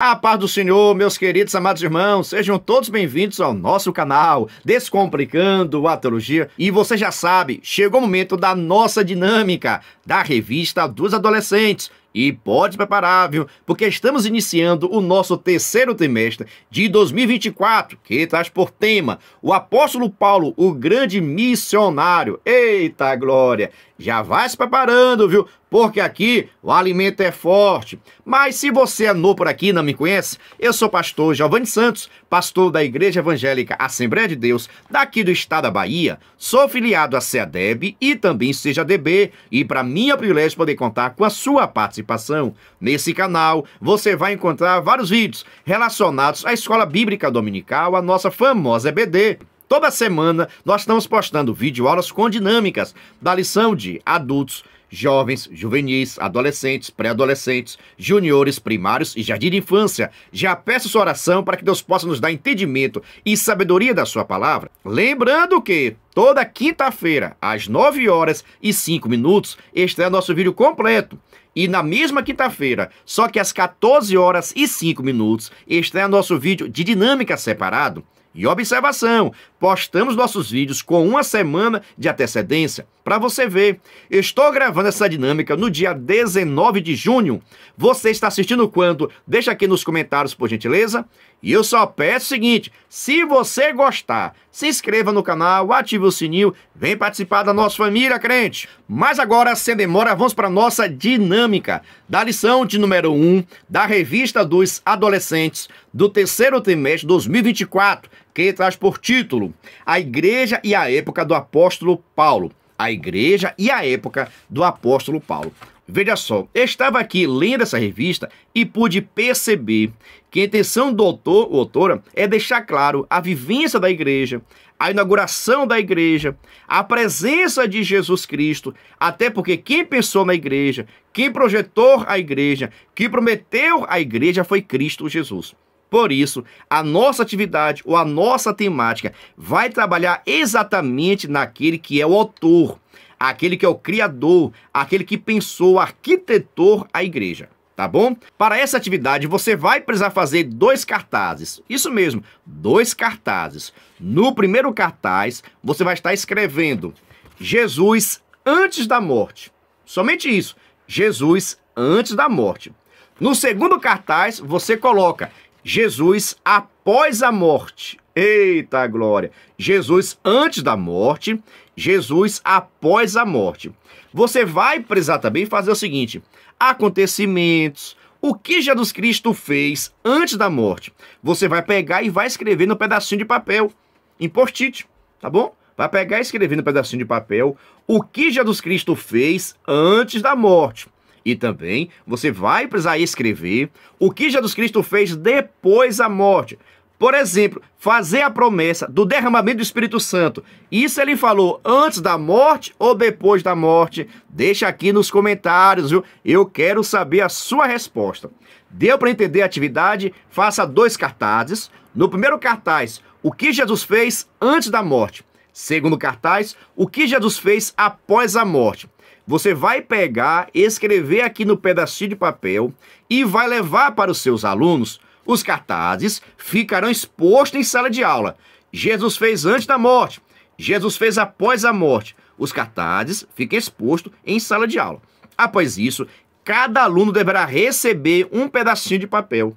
A paz do Senhor, meus queridos amados irmãos, sejam todos bem-vindos ao nosso canal Descomplicando a Teologia. E você já sabe, chegou o momento da nossa dinâmica da revista dos adolescentes. E pode preparar, viu? Porque estamos iniciando o nosso terceiro trimestre de 2024, que traz por tema o apóstolo Paulo, o grande missionário. Eita glória! Já vai se preparando, viu? Porque aqui o alimento é forte. Mas se você é novo por aqui e não me conhece, eu sou pastor Giovanni Santos, pastor da Igreja Evangélica Assembleia de Deus, daqui do estado da Bahia. Sou filiado à CEADEB e também seja DB, e para mim é um privilégio poder contar com a sua participação participação. Nesse canal você vai encontrar vários vídeos relacionados à Escola Bíblica Dominical, a nossa famosa EBD. Toda semana nós estamos postando vídeo aulas com dinâmicas da lição de adultos, jovens, juvenis, adolescentes, pré-adolescentes, juniores, primários e jardim de infância. Já peço sua oração para que Deus possa nos dar entendimento e sabedoria da sua palavra. Lembrando que toda quinta-feira, às 9 horas e 5 minutos, este é nosso vídeo completo. E na mesma quinta-feira, só que às 14 horas e 5 minutos, estreia nosso vídeo de dinâmica separado e observação: postamos nossos vídeos com uma semana de antecedência para você ver. Estou gravando essa dinâmica no dia 19 de junho. Você está assistindo quando? Deixa aqui nos comentários, por gentileza. E eu só peço o seguinte: se você gostar, se inscreva no canal, ative o sininho, vem participar da nossa família, crente. Mas agora, sem demora, vamos para a nossa dinâmica da lição de número 1 um, da revista dos adolescentes do terceiro trimestre de 2024, que traz por título A Igreja e a Época do Apóstolo Paulo. A Igreja e a Época do Apóstolo Paulo. Veja só, estava aqui lendo essa revista e pude perceber que a intenção do autor ou autora é deixar claro a vivência da igreja, a inauguração da igreja, a presença de Jesus Cristo, até porque quem pensou na igreja, quem projetou a igreja, quem prometeu a igreja foi Cristo Jesus. Por isso, a nossa atividade ou a nossa temática vai trabalhar exatamente naquele que é o autor, aquele que é o criador, aquele que pensou, arquitetou a igreja tá bom? Para essa atividade, você vai precisar fazer dois cartazes. Isso mesmo, dois cartazes. No primeiro cartaz, você vai estar escrevendo Jesus antes da morte. Somente isso, Jesus antes da morte. No segundo cartaz, você coloca Jesus após a morte. Eita glória! Jesus antes da morte, Jesus após a morte. Você vai precisar também fazer o seguinte: acontecimentos, o que Jesus Cristo fez antes da morte. Você vai pegar e vai escrever no pedacinho de papel, em post-it, tá bom? Vai pegar e escrever no pedacinho de papel o que Jesus Cristo fez antes da morte. E também você vai precisar escrever o que Jesus Cristo fez depois da morte. Por exemplo, fazer a promessa do derramamento do Espírito Santo. Isso ele falou antes da morte ou depois da morte? Deixa aqui nos comentários, viu? Eu quero saber a sua resposta. Deu para entender a atividade? Faça dois cartazes. No primeiro cartaz, o que Jesus fez antes da morte. Segundo cartaz, o que Jesus fez após a morte. Você vai pegar, escrever aqui no pedacinho de papel e vai levar para os seus alunos. Os cartazes ficarão expostos em sala de aula. Jesus fez antes da morte. Jesus fez após a morte. Os cartazes ficam expostos em sala de aula. Após isso, cada aluno deverá receber um pedacinho de papel.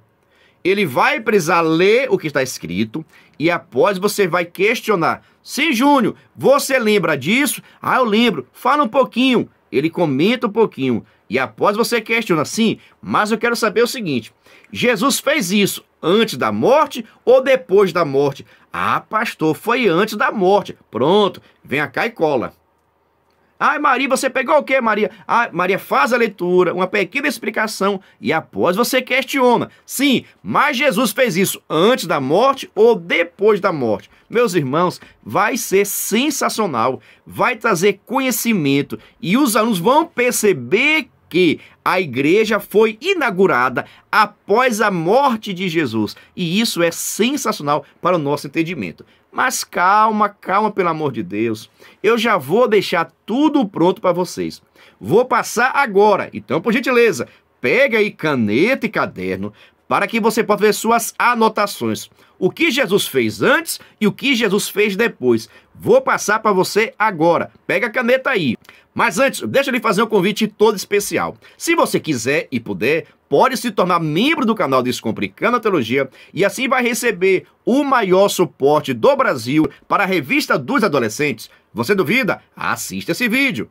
Ele vai precisar ler o que está escrito e após você vai questionar. Sim, Júnior, você lembra disso? Ah, eu lembro. Fala um pouquinho ele comenta um pouquinho e após você questiona, sim, mas eu quero saber o seguinte: Jesus fez isso antes da morte ou depois da morte? Ah, pastor, foi antes da morte. Pronto, vem cá e cola. Ai, Maria, você pegou o quê, Maria? Ah, Maria faz a leitura, uma pequena explicação e após você questiona. Sim, mas Jesus fez isso antes da morte ou depois da morte? Meus irmãos, vai ser sensacional, vai trazer conhecimento e os alunos vão perceber porque a igreja foi inaugurada após a morte de Jesus. E isso é sensacional para o nosso entendimento. Mas calma, calma, pelo amor de Deus. Eu já vou deixar tudo pronto para vocês. Vou passar agora. Então, por gentileza, pega aí caneta e caderno, para que você possa ver suas anotações. O que Jesus fez antes e o que Jesus fez depois. Vou passar para você agora. Pega a caneta aí. Mas antes, deixa eu lhe fazer um convite todo especial. Se você quiser e puder, pode se tornar membro do canal Descomplicando a Teologia e assim vai receber o maior suporte do Brasil para a revista dos adolescentes. Você duvida? Assista esse vídeo.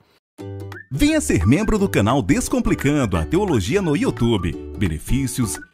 Venha ser membro do canal Descomplicando a Teologia no YouTube. Benefícios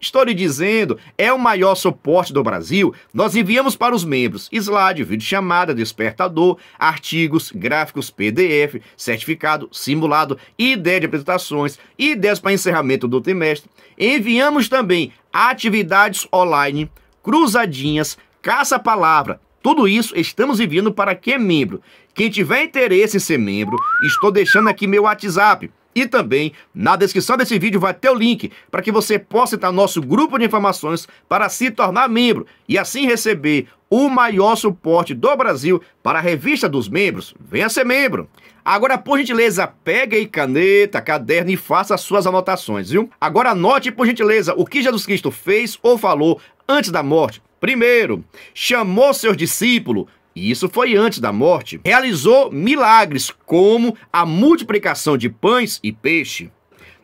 Estou lhe dizendo, é o maior suporte do Brasil. Nós enviamos para os membros slide, vídeo chamada, despertador, artigos, gráficos, PDF, certificado, simulado, ideia de apresentações, ideias para encerramento do trimestre. Enviamos também atividades online, cruzadinhas, caça-palavra, tudo isso estamos enviando para quem é membro. Quem tiver interesse em ser membro, estou deixando aqui meu WhatsApp e também na descrição desse vídeo vai ter o link para que você possa entrar no nosso grupo de informações para se tornar membro e assim receber o maior suporte do Brasil para a revista dos membros. Venha ser membro! Agora, por gentileza, pega aí caneta, caderno e faça suas anotações, viu? Agora anote, por gentileza, o que Jesus Cristo fez ou falou antes da morte. Primeiro, chamou seus discípulos e isso foi antes da morte, realizou milagres como a multiplicação de pães e peixe.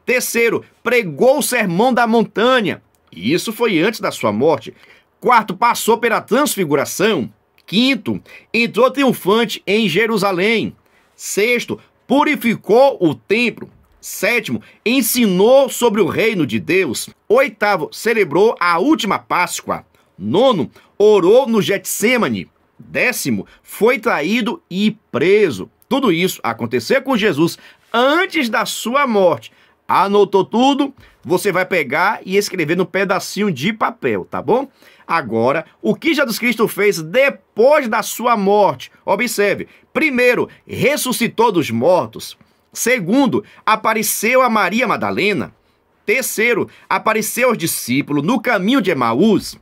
Terceiro, pregou o sermão da montanha, e isso foi antes da sua morte. Quarto, passou pela transfiguração. Quinto, entrou triunfante em Jerusalém. Sexto, purificou o templo. Sétimo, ensinou sobre o reino de Deus. Oitavo, celebrou a última Páscoa. Nono, orou no Getsemane. Décimo, foi traído e preso. Tudo isso aconteceu com Jesus antes da sua morte. Anotou tudo? Você vai pegar e escrever no pedacinho de papel, tá bom? Agora, o que Jesus Cristo fez depois da sua morte? Observe: primeiro, ressuscitou dos mortos. Segundo, apareceu a Maria Madalena. Terceiro, apareceu aos discípulos no caminho de Emaús.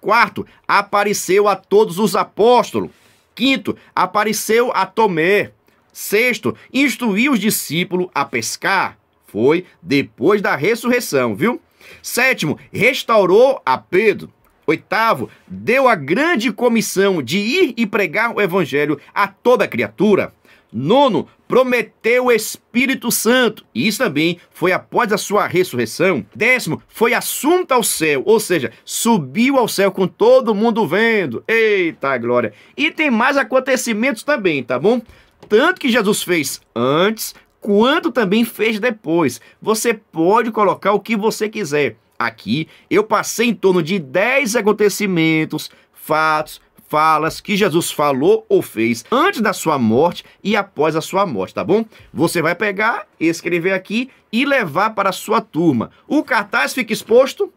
Quarto, apareceu a todos os apóstolos. Quinto, apareceu a Tomé. Sexto, instruiu os discípulos a pescar. Foi depois da ressurreição, viu? Sétimo, restaurou a Pedro. Oitavo, deu a grande comissão de ir e pregar o evangelho a toda criatura. Nono, prometeu o Espírito Santo. E isso também foi após a sua ressurreição. Décimo, foi assunto ao céu, ou seja, subiu ao céu com todo mundo vendo. Eita glória! E tem mais acontecimentos também, tá bom? Tanto que Jesus fez antes, quanto também fez depois. Você pode colocar o que você quiser. Aqui eu passei em torno de 10 acontecimentos, fatos, falas que Jesus falou ou fez antes da sua morte e após a sua morte, tá bom? Você vai pegar, escrever aqui e levar para a sua turma. O cartaz fica exposto,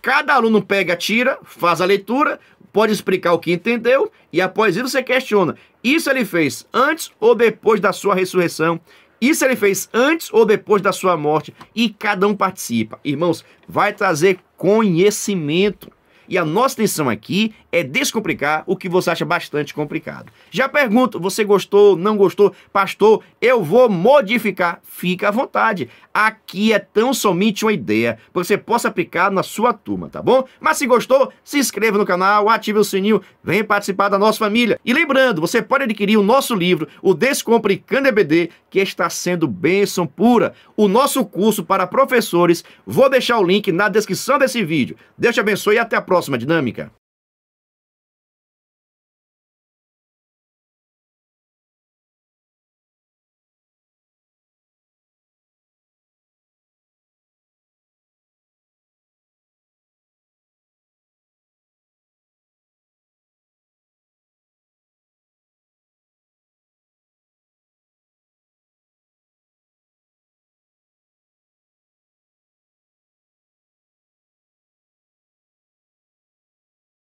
cada aluno pega, tira, faz a leitura, pode explicar o que entendeu e após isso você questiona. Isso ele fez antes ou depois da sua ressurreição? Isso ele fez antes ou depois da sua morte? E cada um participa. Irmãos, vai trazer conhecimento. E a nossa intenção aqui é descomplicar o que você acha bastante complicado. Já pergunto, você gostou, não gostou? Pastor, eu vou modificar. Fica à vontade. Aqui é tão somente uma ideia, para você possa aplicar na sua turma, tá bom? Mas se gostou, se inscreva no canal, ative o sininho, vem participar da nossa família. E lembrando, você pode adquirir o nosso livro, o Descomplicando EBD, que está sendo bênção pura. O nosso curso para professores, vou deixar o link na descrição desse vídeo. Deus te abençoe e até a próxima próxima dinâmica?